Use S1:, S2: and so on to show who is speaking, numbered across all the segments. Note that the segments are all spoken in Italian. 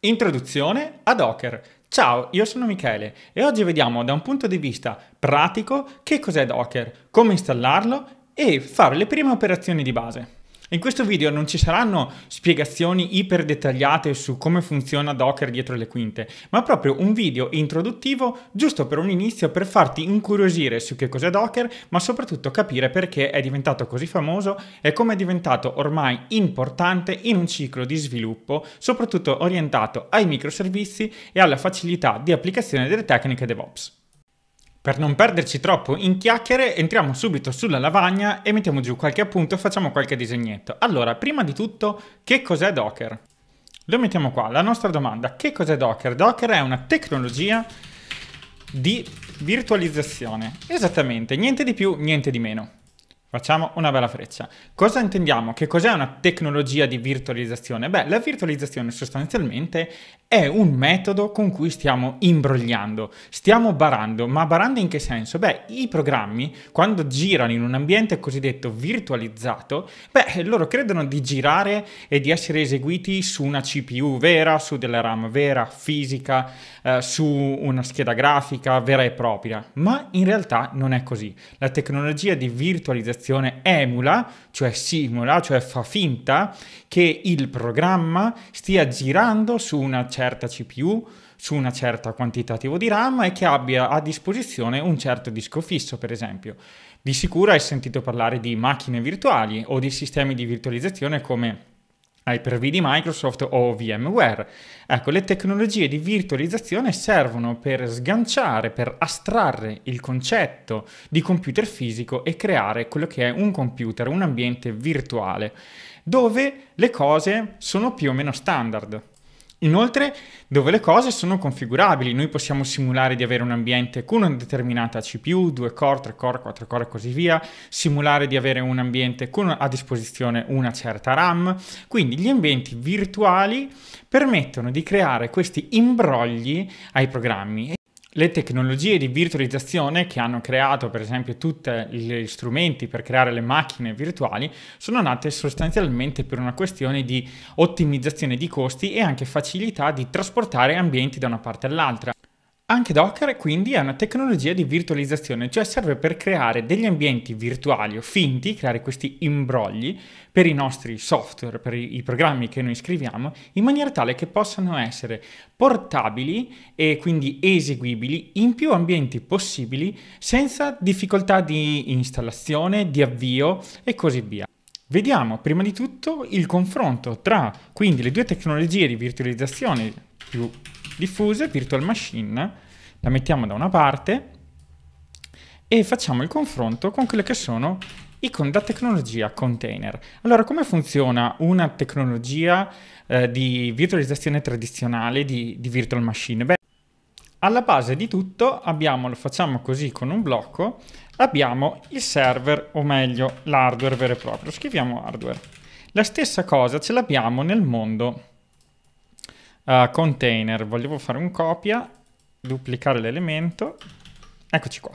S1: Introduzione ad Docker. Ciao, io sono Michele e oggi vediamo da un punto di vista pratico che cos'è Docker, come installarlo e fare le prime operazioni di base. In questo video non ci saranno spiegazioni iper dettagliate su come funziona Docker dietro le quinte, ma proprio un video introduttivo giusto per un inizio per farti incuriosire su che cos'è Docker, ma soprattutto capire perché è diventato così famoso e come è diventato ormai importante in un ciclo di sviluppo, soprattutto orientato ai microservizi e alla facilità di applicazione delle tecniche DevOps. Per non perderci troppo in chiacchiere, entriamo subito sulla lavagna e mettiamo giù qualche appunto e facciamo qualche disegnetto. Allora, prima di tutto, che cos'è Docker? Lo mettiamo qua, la nostra domanda, che cos'è Docker? Docker è una tecnologia di virtualizzazione, esattamente, niente di più, niente di meno. Facciamo una bella freccia. Cosa intendiamo? Che cos'è una tecnologia di virtualizzazione? Beh, la virtualizzazione sostanzialmente è un metodo con cui stiamo imbrogliando, stiamo barando, ma barando in che senso? Beh, i programmi quando girano in un ambiente cosiddetto virtualizzato, beh, loro credono di girare e di essere eseguiti su una CPU vera, su della RAM vera, fisica, eh, su una scheda grafica vera e propria, ma in realtà non è così. La tecnologia di virtualizzazione l'amministrazione emula, cioè simula, cioè fa finta che il programma stia girando su una certa CPU, su una certa quantitativo di RAM e che abbia a disposizione un certo disco fisso, per esempio. Di sicuro hai sentito parlare di macchine virtuali o di sistemi di virtualizzazione come Hyper-V di Microsoft o VMware. Ecco, le tecnologie di virtualizzazione servono per sganciare, per astrarre il concetto di computer fisico e creare quello che è un computer, un ambiente virtuale, dove le cose sono più o meno standard. Inoltre, dove le cose sono configurabili, noi possiamo simulare di avere un ambiente con una determinata CPU, 2 core, 3 core, 4 core e così via, simulare di avere un ambiente con a disposizione una certa RAM. Quindi gli ambienti virtuali permettono di creare questi imbrogli ai programmi le tecnologie di virtualizzazione che hanno creato per esempio tutti gli strumenti per creare le macchine virtuali sono nate sostanzialmente per una questione di ottimizzazione di costi e anche facilità di trasportare ambienti da una parte all'altra. Anche Docker quindi è una tecnologia di virtualizzazione, cioè serve per creare degli ambienti virtuali o finti, creare questi imbrogli per i nostri software, per i programmi che noi scriviamo, in maniera tale che possano essere portabili e quindi eseguibili in più ambienti possibili senza difficoltà di installazione, di avvio e così via. Vediamo prima di tutto il confronto tra quindi le due tecnologie di virtualizzazione più diffuse, virtual machine, la mettiamo da una parte e facciamo il confronto con quelle che sono i con da tecnologia container. Allora, come funziona una tecnologia eh, di virtualizzazione tradizionale di, di virtual machine? Beh, alla base di tutto abbiamo, lo facciamo così con un blocco, abbiamo il server, o meglio l'hardware vero e proprio, scriviamo hardware. La stessa cosa ce l'abbiamo nel mondo Uh, container, volevo fare un copia, duplicare l'elemento, eccoci qua.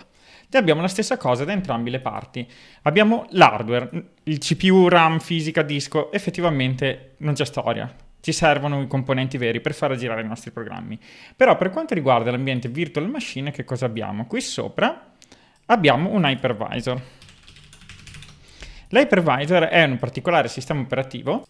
S1: E abbiamo la stessa cosa da entrambe le parti. Abbiamo l'hardware, il CPU, RAM, fisica, disco, effettivamente non c'è storia. Ci servono i componenti veri per far girare i nostri programmi. Però per quanto riguarda l'ambiente virtual machine, che cosa abbiamo? Qui sopra abbiamo un hypervisor. L'hypervisor è un particolare sistema operativo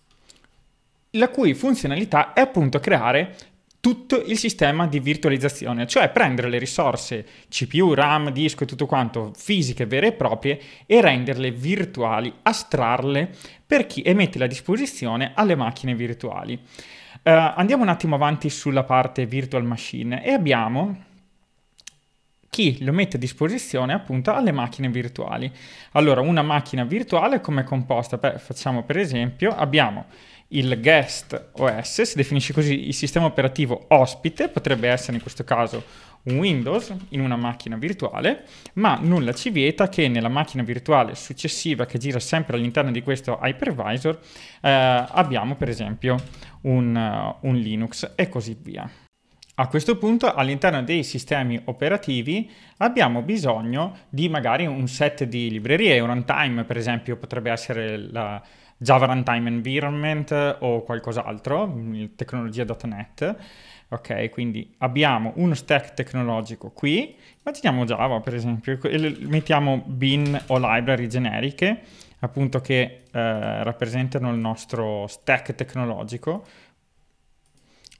S1: la cui funzionalità è appunto creare tutto il sistema di virtualizzazione, cioè prendere le risorse CPU, RAM, disco e tutto quanto fisiche vere e proprie e renderle virtuali, astrarle per chi emette la disposizione alle macchine virtuali. Uh, andiamo un attimo avanti sulla parte virtual machine e abbiamo chi lo mette a disposizione appunto alle macchine virtuali. Allora, una macchina virtuale come è composta? Beh, facciamo per esempio, abbiamo il guest OS, si definisce così il sistema operativo ospite, potrebbe essere in questo caso un Windows in una macchina virtuale, ma nulla ci vieta che nella macchina virtuale successiva che gira sempre all'interno di questo hypervisor eh, abbiamo per esempio un, eh, un Linux e così via. A questo punto all'interno dei sistemi operativi abbiamo bisogno di magari un set di librerie, un runtime per esempio potrebbe essere la Java Runtime Environment o qualcos'altro, mm, tecnologia.NET. Ok, quindi abbiamo uno stack tecnologico qui, immaginiamo Java per esempio, e mettiamo bin o library generiche appunto che eh, rappresentano il nostro stack tecnologico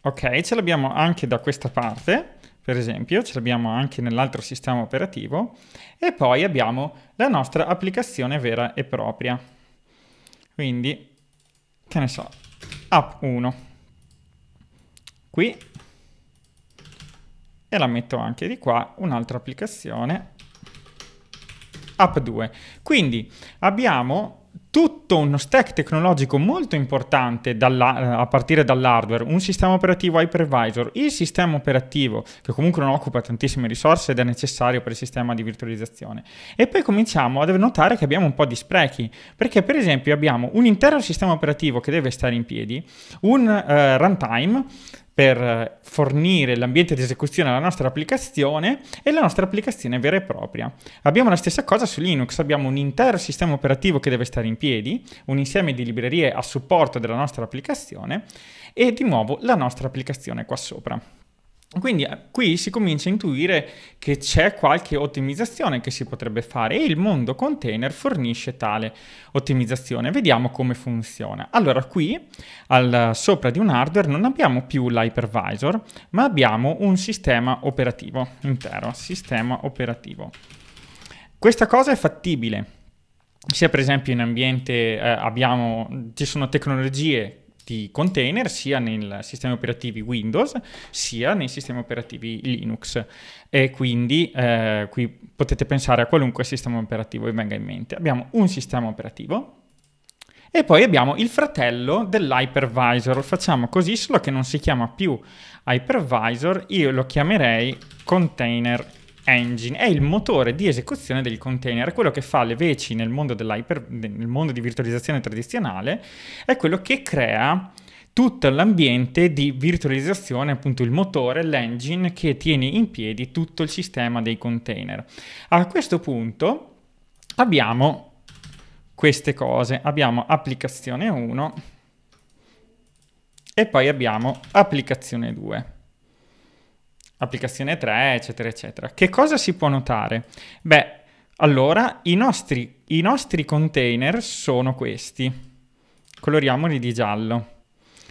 S1: Ok, ce l'abbiamo anche da questa parte, per esempio, ce l'abbiamo anche nell'altro sistema operativo e poi abbiamo la nostra applicazione vera e propria. Quindi, che ne so, app 1 qui e la metto anche di qua, un'altra applicazione app 2. Quindi abbiamo tutto uno stack tecnologico molto importante dalla, eh, a partire dall'hardware, un sistema operativo hypervisor, il sistema operativo che comunque non occupa tantissime risorse ed è necessario per il sistema di virtualizzazione. E poi cominciamo a notare che abbiamo un po' di sprechi, perché per esempio abbiamo un intero sistema operativo che deve stare in piedi, un uh, runtime per fornire l'ambiente di esecuzione alla nostra applicazione e la nostra applicazione vera e propria. Abbiamo la stessa cosa su Linux, abbiamo un intero sistema operativo che deve stare in piedi, un insieme di librerie a supporto della nostra applicazione e di nuovo la nostra applicazione qua sopra. Quindi eh, qui si comincia a intuire che c'è qualche ottimizzazione che si potrebbe fare e il mondo container fornisce tale ottimizzazione. Vediamo come funziona. Allora qui al, sopra di un hardware non abbiamo più l'hypervisor ma abbiamo un sistema operativo intero, sistema operativo. Questa cosa è fattibile se per esempio in ambiente eh, abbiamo, ci sono tecnologie questi container sia nel sistema operativi Windows sia nei sistemi operativi Linux e quindi eh, qui potete pensare a qualunque sistema operativo vi venga in mente. Abbiamo un sistema operativo e poi abbiamo il fratello dell'hypervisor, facciamo così solo che non si chiama più hypervisor, io lo chiamerei container engine, è il motore di esecuzione del container, è quello che fa le veci nel mondo, nel mondo di virtualizzazione tradizionale, è quello che crea tutto l'ambiente di virtualizzazione, appunto il motore, l'engine che tiene in piedi tutto il sistema dei container. A questo punto abbiamo queste cose, abbiamo applicazione 1 e poi abbiamo applicazione 2 applicazione 3, eccetera, eccetera. Che cosa si può notare? Beh, allora i nostri, i nostri container sono questi, coloriamoli di giallo,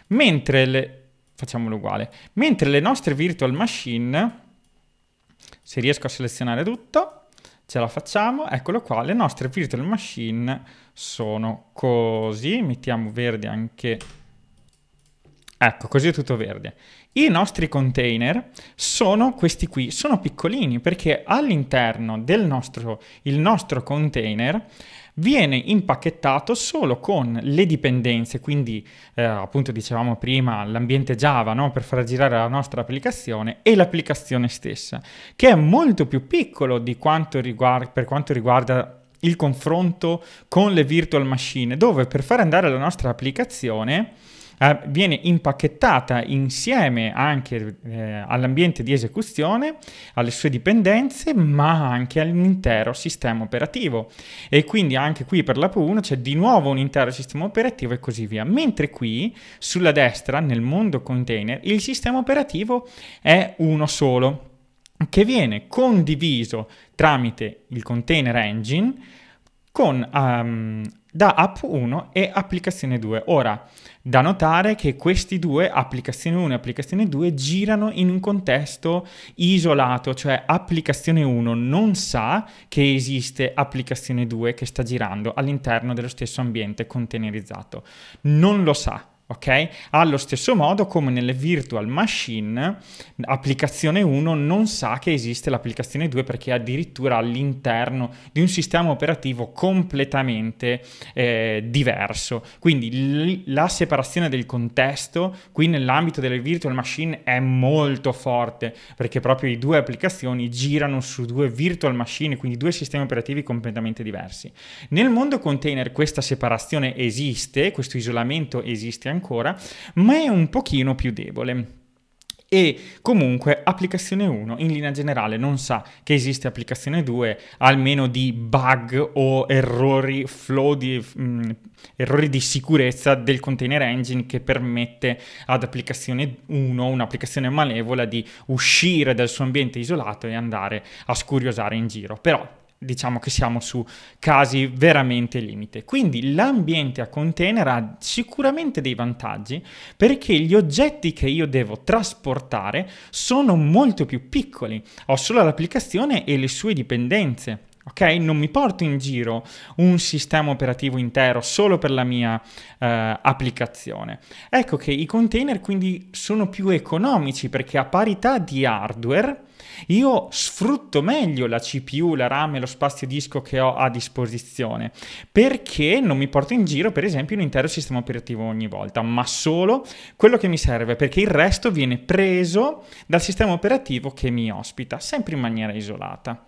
S1: mentre le, facciamolo uguale, mentre le nostre virtual machine, se riesco a selezionare tutto, ce la facciamo, eccolo qua, le nostre virtual machine sono così, mettiamo verde anche Ecco, così è tutto verde. I nostri container sono questi qui, sono piccolini perché all'interno del nostro, nostro container viene impacchettato solo con le dipendenze, quindi eh, appunto dicevamo prima l'ambiente Java no? per far girare la nostra applicazione e l'applicazione stessa, che è molto più piccolo quanto riguarda, per quanto riguarda il confronto con le virtual machine, dove per far andare la nostra applicazione eh, viene impacchettata insieme anche eh, all'ambiente di esecuzione, alle sue dipendenze, ma anche all'intero sistema operativo. E quindi anche qui per l'app 1 c'è di nuovo un intero sistema operativo e così via. Mentre qui sulla destra, nel mondo container, il sistema operativo è uno solo che viene condiviso tramite il container engine con, um, da app 1 e applicazione 2. Ora, da notare che questi due, applicazione 1 e applicazione 2, girano in un contesto isolato, cioè applicazione 1 non sa che esiste applicazione 2 che sta girando all'interno dello stesso ambiente containerizzato. non lo sa ok? Allo stesso modo come nelle virtual machine, applicazione 1 non sa che esiste l'applicazione 2 perché è addirittura all'interno di un sistema operativo completamente eh, diverso. Quindi la separazione del contesto qui nell'ambito delle virtual machine è molto forte perché proprio i due applicazioni girano su due virtual machine, quindi due sistemi operativi completamente diversi. Nel mondo container questa separazione esiste, questo isolamento esiste anche ancora, ma è un pochino più debole. E comunque applicazione 1 in linea generale non sa che esiste applicazione 2, almeno di bug o errori, flow di, mm, errori di sicurezza del container engine che permette ad applicazione 1, un'applicazione malevola, di uscire dal suo ambiente isolato e andare a scuriosare in giro. Però diciamo che siamo su casi veramente limite. Quindi l'ambiente a container ha sicuramente dei vantaggi perché gli oggetti che io devo trasportare sono molto più piccoli, ho solo l'applicazione e le sue dipendenze ok? Non mi porto in giro un sistema operativo intero solo per la mia eh, applicazione. Ecco che i container quindi sono più economici perché a parità di hardware io sfrutto meglio la CPU, la RAM e lo spazio disco che ho a disposizione perché non mi porto in giro per esempio un intero sistema operativo ogni volta, ma solo quello che mi serve perché il resto viene preso dal sistema operativo che mi ospita, sempre in maniera isolata.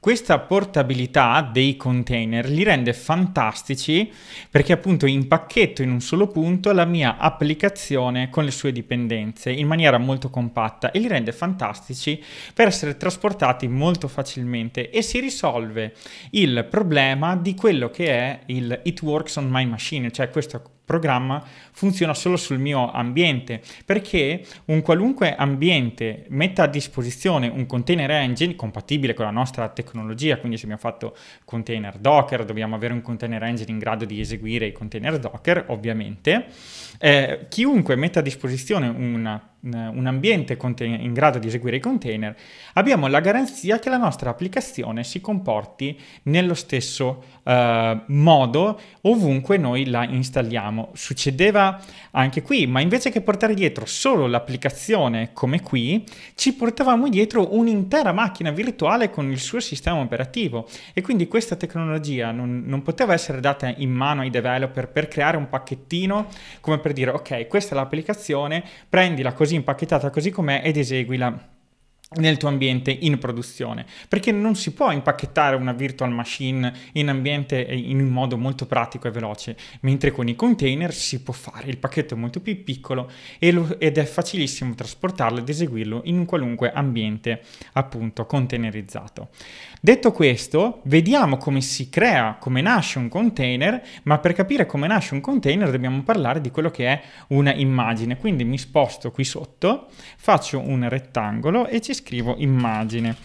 S1: Questa portabilità dei container li rende fantastici perché appunto impacchetto in un solo punto la mia applicazione con le sue dipendenze in maniera molto compatta e li rende fantastici per essere trasportati molto facilmente e si risolve il problema di quello che è il it works on my machine, cioè questo programma funziona solo sul mio ambiente, perché un qualunque ambiente metta a disposizione un container engine compatibile con la nostra tecnologia, quindi se abbiamo fatto container Docker, dobbiamo avere un container engine in grado di eseguire i container Docker, ovviamente, eh, chiunque metta a disposizione una un ambiente in grado di eseguire i container, abbiamo la garanzia che la nostra applicazione si comporti nello stesso eh, modo ovunque noi la installiamo. Succedeva anche qui, ma invece che portare dietro solo l'applicazione come qui, ci portavamo dietro un'intera macchina virtuale con il suo sistema operativo e quindi questa tecnologia non, non poteva essere data in mano ai developer per creare un pacchettino come per dire ok questa è l'applicazione, prendila così così impacchettata così com'è ed eseguila nel tuo ambiente in produzione perché non si può impacchettare una virtual machine in ambiente in un modo molto pratico e veloce mentre con i container si può fare il pacchetto è molto più piccolo ed è facilissimo trasportarlo ed eseguirlo in qualunque ambiente appunto containerizzato detto questo vediamo come si crea come nasce un container ma per capire come nasce un container dobbiamo parlare di quello che è una immagine quindi mi sposto qui sotto faccio un rettangolo e ci scrivo immagine.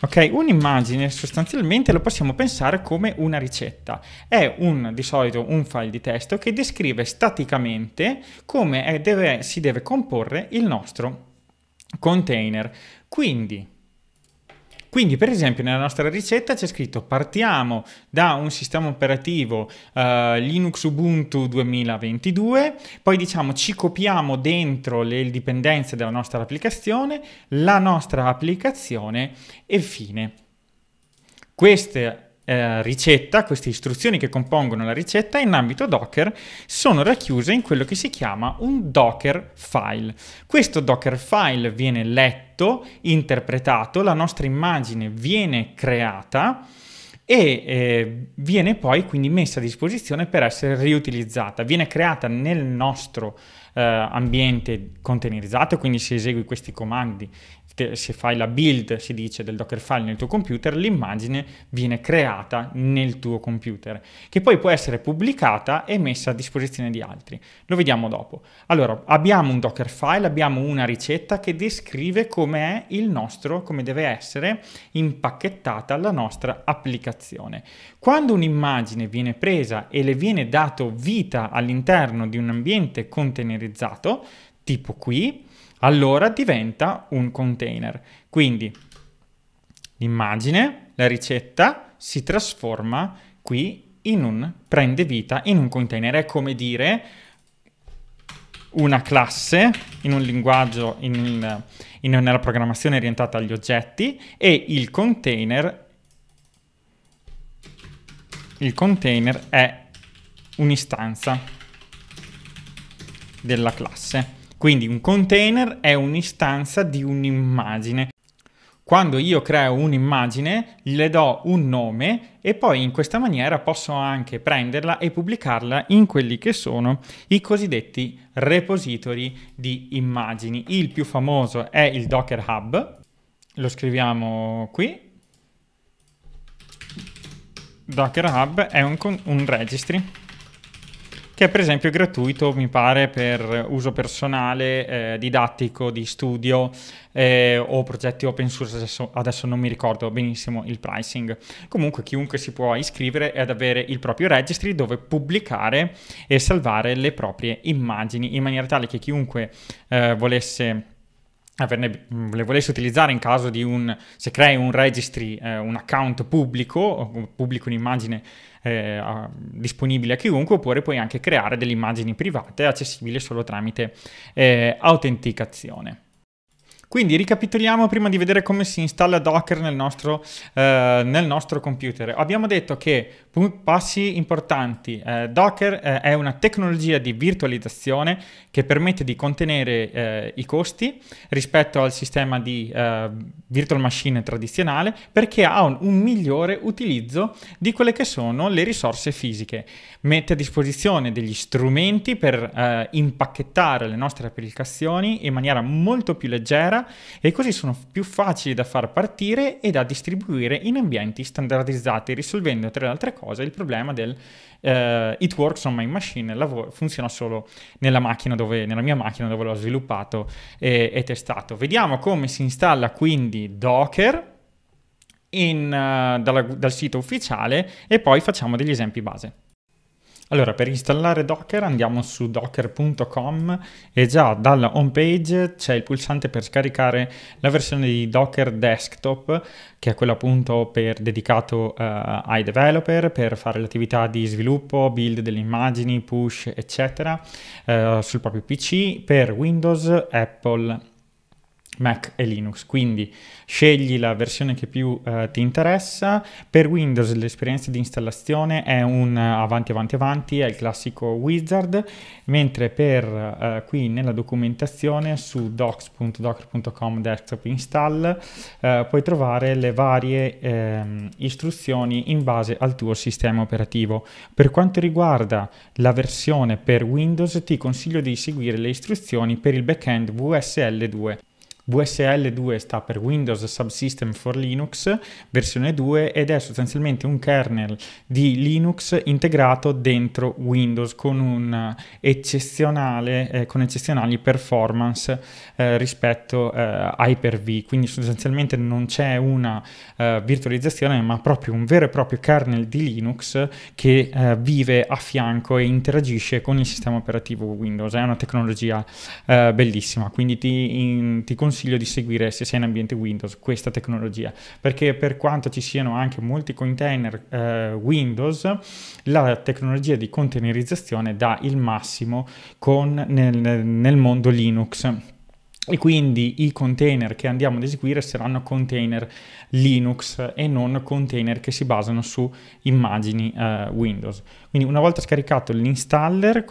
S1: Ok, un'immagine sostanzialmente lo possiamo pensare come una ricetta. È un, di solito un file di testo che descrive staticamente come deve, si deve comporre il nostro container. Quindi quindi per esempio nella nostra ricetta c'è scritto partiamo da un sistema operativo eh, Linux Ubuntu 2022, poi diciamo ci copiamo dentro le dipendenze della nostra applicazione, la nostra applicazione e fine. Queste eh, ricetta, queste istruzioni che compongono la ricetta in ambito Docker sono racchiuse in quello che si chiama un Docker file. Questo Docker file viene letto, interpretato, la nostra immagine viene creata e eh, viene poi quindi messa a disposizione per essere riutilizzata, viene creata nel nostro eh, ambiente containerizzato, quindi se esegui questi comandi, te, se fai la build, si dice, del Dockerfile nel tuo computer, l'immagine viene creata nel tuo computer, che poi può essere pubblicata e messa a disposizione di altri. Lo vediamo dopo. Allora, abbiamo un Dockerfile, abbiamo una ricetta che descrive come è il nostro, come deve essere impacchettata la nostra applicazione. Quando un'immagine viene presa e le viene dato vita all'interno di un ambiente containerizzato, utilizzato, tipo qui, allora diventa un container. Quindi l'immagine, la ricetta, si trasforma qui in un, prende vita in un container. È come dire una classe in un linguaggio, in, in, nella programmazione orientata agli oggetti e il container, il container è un'istanza della classe. Quindi un container è un'istanza di un'immagine. Quando io creo un'immagine, le do un nome e poi in questa maniera posso anche prenderla e pubblicarla in quelli che sono i cosiddetti repository di immagini. Il più famoso è il Docker Hub. Lo scriviamo qui. Docker Hub è un, un registry che per esempio è gratuito, mi pare, per uso personale, eh, didattico, di studio eh, o progetti open source, adesso, adesso, non mi ricordo benissimo il pricing. Comunque chiunque si può iscrivere ed avere il proprio registry dove pubblicare e salvare le proprie immagini in maniera tale che chiunque eh, volesse averne, mm, le volessi utilizzare in caso di un, se crei un registry, eh, un account pubblico, pubblico un'immagine eh, a, disponibile a chiunque, oppure puoi anche creare delle immagini private accessibili solo tramite eh, autenticazione. Quindi ricapitoliamo prima di vedere come si installa Docker nel nostro, eh, nel nostro, computer. Abbiamo detto che come passi importanti, eh, Docker eh, è una tecnologia di virtualizzazione che permette di contenere eh, i costi rispetto al sistema di eh, virtual machine tradizionale perché ha un, un, migliore utilizzo di quelle che sono le risorse fisiche. Mette a disposizione degli strumenti per eh, impacchettare le nostre applicazioni in maniera molto più leggera e così sono più facili da far partire e da distribuire in ambienti standardizzati, risolvendo tra le altre cose cosa, il problema del eh, it works on my machine, lav- funziona solo nella, macchina dove, nella mia macchina dove l'ho sviluppato e, e testato. Vediamo come si installa quindi Docker in, uh, dalla, dal sito ufficiale e poi facciamo degli esempi base. Allora, per installare Docker andiamo su docker.com e già dalla home page c'è il pulsante per scaricare la versione di Docker Desktop, che è quella appunto per, dedicato eh, ai developer per fare l'attività di sviluppo, build delle immagini, push, eccetera, eh, sul proprio PC per Windows, Apple Mac e Linux, quindi scegli la versione che più eh, ti interessa. Per Windows l'esperienza di installazione è un eh, avanti avanti avanti, è il classico wizard, mentre per eh, qui nella documentazione su docs.docker.com desktop install eh, puoi trovare le varie ehm, istruzioni in base al tuo sistema operativo. Per quanto riguarda la versione per Windows ti consiglio di seguire le istruzioni per il backend VSL2 VSL 2 sta per Windows Subsystem for Linux versione 2 ed è sostanzialmente un kernel di Linux integrato dentro Windows con, un eccezionale, eh, con eccezionali performance eh, rispetto eh, a Hyper-V. Quindi sostanzialmente non c'è una eh, virtualizzazione ma proprio un vero e proprio kernel di Linux che eh, vive a fianco e interagisce con il sistema operativo Windows. È una tecnologia eh, bellissima, quindi ti, in, ti consiglio consiglio di seguire se sei in ambiente Windows questa tecnologia, perché per quanto ci siano anche molti container eh, Windows, la tecnologia di containerizzazione dà il massimo con, nel, nel mondo Linux e quindi i container che andiamo ad eseguire saranno container Linux e non container che si basano su immagini eh, Windows. Quindi una volta scaricato l'installer,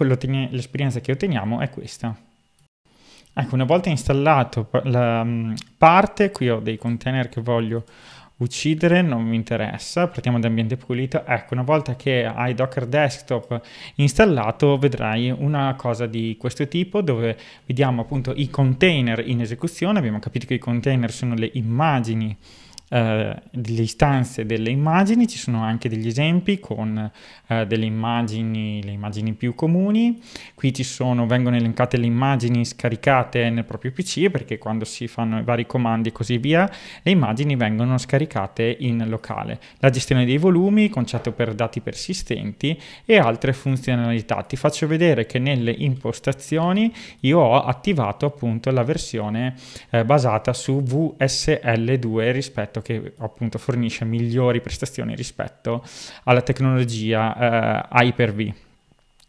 S1: l'esperienza che otteniamo è questa. Ecco, una volta installato la mm, parte, qui ho dei container che voglio uccidere, non mi interessa, partiamo da ambiente pulito. Ecco, una volta che hai Docker Desktop installato, vedrai una cosa di questo tipo, dove vediamo appunto i container in esecuzione, abbiamo capito che i container sono le immagini eh, delle istanze, delle immagini, ci sono anche degli esempi con eh, delle immagini, le immagini più comuni, qui ci sono, vengono elencate le immagini scaricate nel proprio PC perché quando si fanno i vari comandi e così via, le immagini vengono scaricate in locale, la gestione dei volumi, concetto per dati persistenti e altre funzionalità. Ti faccio vedere che nelle impostazioni io ho attivato appunto la versione eh, basata su VSL2 rispetto progetto che appunto fornisce migliori prestazioni rispetto alla tecnologia eh, Hyper-V.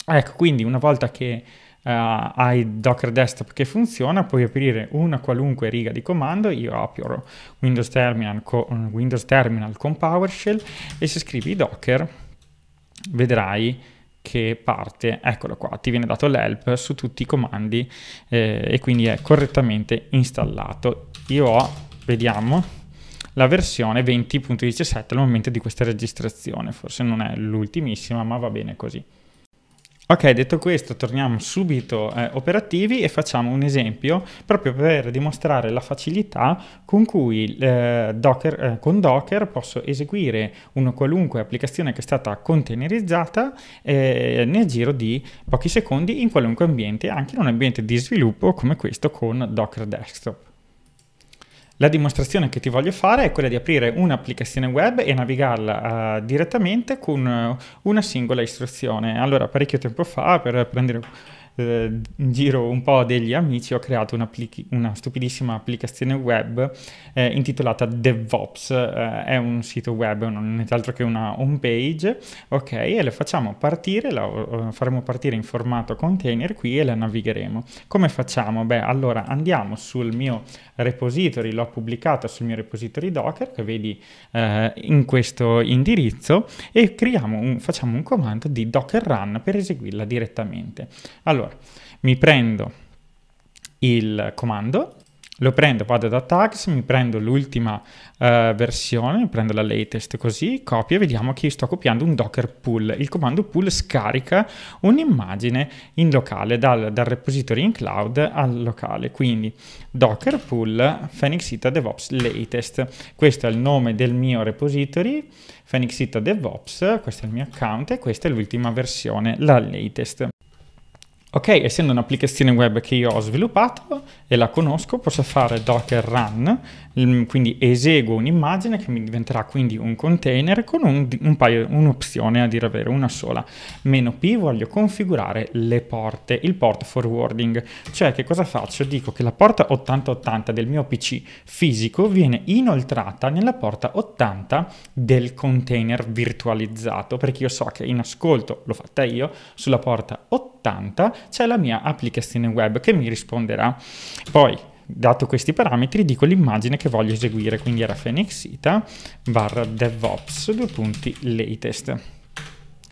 S1: Ecco, quindi una volta che Uh, hai Docker Desktop che funziona, puoi aprire una qualunque riga di comando, io apro Windows Terminal, con, Windows Terminal con PowerShell e se scrivi Docker vedrai che parte, eccolo qua, ti viene dato l'help su tutti i comandi eh, e quindi è correttamente installato. Io ho, vediamo, la versione 20.17 al momento di questa registrazione, forse non è l'ultimissima, ma va bene così. Ok, detto questo, torniamo subito eh, operativi e facciamo un esempio proprio per dimostrare la facilità con cui eh, Docker, eh, con Docker posso eseguire una qualunque applicazione che è stata containerizzata eh, nel giro di pochi secondi in qualunque ambiente, anche in un ambiente di sviluppo come questo con Docker Desktop. La dimostrazione che ti voglio fare è quella di aprire un'applicazione web e navigarla uh, direttamente con eh, una singola istruzione. Allora, parecchio tempo fa, per prendere eh, in giro un po' degli amici ho creato una stupidissima applicazione web eh, intitolata DevOps, eh, è un sito web, non è nient'altro che una home page, ok, e la facciamo partire, la eh, faremo partire in formato container qui e la navigheremo. Come facciamo? Beh, allora andiamo sul mio repository, l'ho pubblicata sul mio repository Docker che vedi eh, in questo indirizzo e un, facciamo un comando di docker run per eseguirla direttamente. Allora, allora, mi prendo il comando, lo prendo, vado da tags, mi prendo l'ultima uh, versione, prendo la latest così, copio e vediamo che sto copiando un docker pool. Il comando pool scarica un'immagine in locale, dal, dal repository in cloud al locale. Quindi docker pool Phoenix DevOps latest. Questo è il nome del mio repository, Phoenix DevOps, questo è il mio account e questa è l'ultima versione, la latest. Ok, essendo un'applicazione web che io ho sviluppato e la conosco, posso fare docker run, mm, quindi eseguo un'immagine che mi diventerà quindi un container con un'opzione un a dire vero, una sola. Meno P voglio configurare le porte, il port forwarding, cioè che cosa faccio? Dico che la porta 8080 del mio PC fisico viene inoltrata nella porta 80 del container virtualizzato, perché io so che in ascolto l'ho fatta io sulla porta 80 80 c'è la mia applicazione web che mi risponderà. Poi, dato questi parametri, dico l'immagine che voglio eseguire, quindi era Phoenix barra DevOps, due punti latest.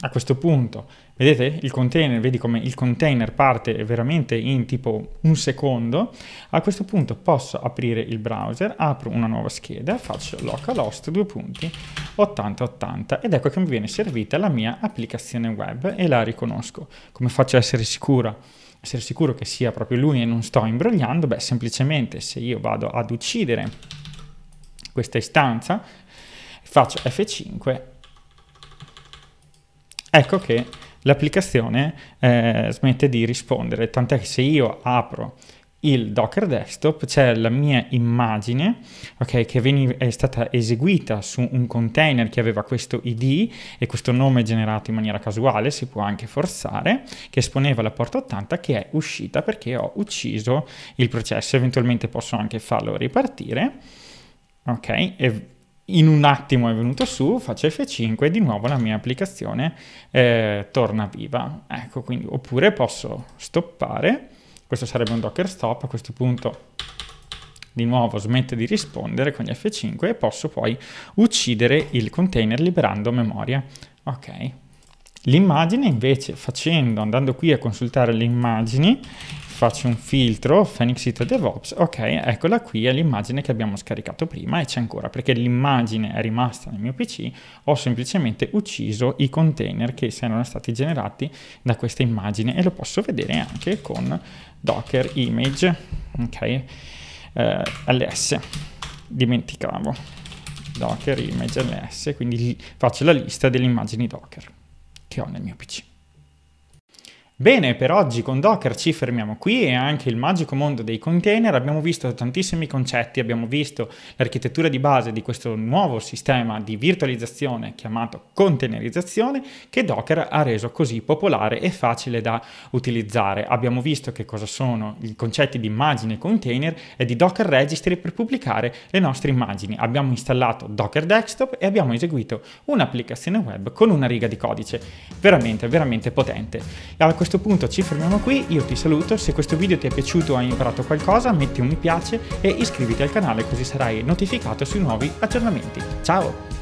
S1: A questo punto Vedete il container, vedi come il container parte veramente in tipo un secondo. A questo punto posso aprire il browser, apro una nuova scheda, faccio localhost 2.8080 ed ecco che mi viene servita la mia applicazione web e la riconosco. Come faccio ad essere sicura? Essere sicuro che sia proprio lui e non sto imbrogliando? Beh, semplicemente se io vado ad uccidere questa istanza, faccio F5, ecco che l'applicazione eh, smette di rispondere, tant'è che se io apro il Docker Desktop c'è la mia immagine okay, che veniva, è stata eseguita su un container che aveva questo ID e questo nome generato in maniera casuale, si può anche forzare, che esponeva la porta 80 che è uscita perché ho ucciso il processo, eventualmente posso anche farlo ripartire, ok, e in un attimo è venuto su, faccio F5 e di nuovo la mia applicazione eh, torna viva. Ecco, quindi, oppure posso stoppare, questo sarebbe un docker stop, a questo punto di nuovo smette di rispondere con gli F5 e posso poi uccidere il container liberando memoria. Ok. L'immagine invece facendo, andando qui a consultare le immagini, faccio un filtro, Phoenix It DevOps, ok, eccola qui è l'immagine che abbiamo scaricato prima e c'è ancora, perché l'immagine è rimasta nel mio PC, ho semplicemente ucciso i container che erano stati generati da questa immagine e lo posso vedere anche con docker image, ok, eh, ls, dimenticavo, docker image ls, quindi faccio la lista delle immagini docker che ho nel mio PC. Bene, per oggi con Docker ci fermiamo qui e anche il magico mondo dei container. Abbiamo visto tantissimi concetti, abbiamo visto l'architettura di base di questo nuovo sistema di virtualizzazione chiamato containerizzazione che Docker ha reso così popolare e facile da utilizzare. Abbiamo visto che cosa sono i concetti di immagine container e di Docker Registry per pubblicare le nostre immagini. Abbiamo installato Docker Desktop e abbiamo eseguito un'applicazione web con una riga di codice. Veramente, veramente potente questo punto ci fermiamo qui, io ti saluto, se questo video ti è piaciuto o hai imparato qualcosa metti un mi piace e iscriviti al canale così sarai notificato sui nuovi aggiornamenti. Ciao!